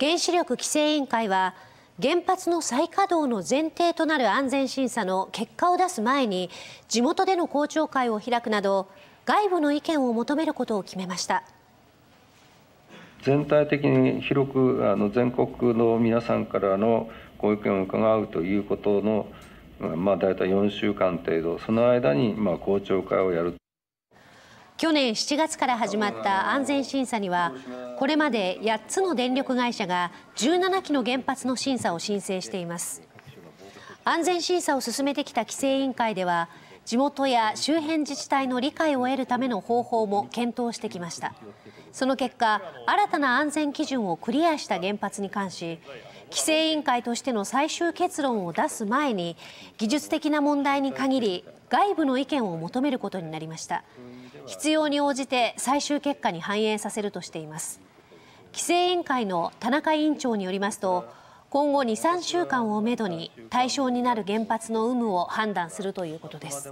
原子力規制委員会は原発の再稼働の前提となる安全審査の結果を出す前に地元での公聴会を開くなど外部の意見を求めることを決めました全体的に広くあの全国の皆さんからのご意見を伺うということの、まあ、大体4週間程度その間にまあ公聴会をやる。去年7月から始まった安全審査にはこれまで8つの電力会社が17基の原発の審査を申請しています安全審査を進めてきた規制委員会では地元や周辺自治体の理解を得るための方法も検討してきましたその結果新たな安全基準をクリアした原発に関し規制委員会としての最終結論を出す前に技術的な問題に限り外部の意見を求めることになりました必要に応じて最終結果に反映させるとしています規制委員会の田中委員長によりますと今後23週間をめどに対象になる原発の有無を判断するということです。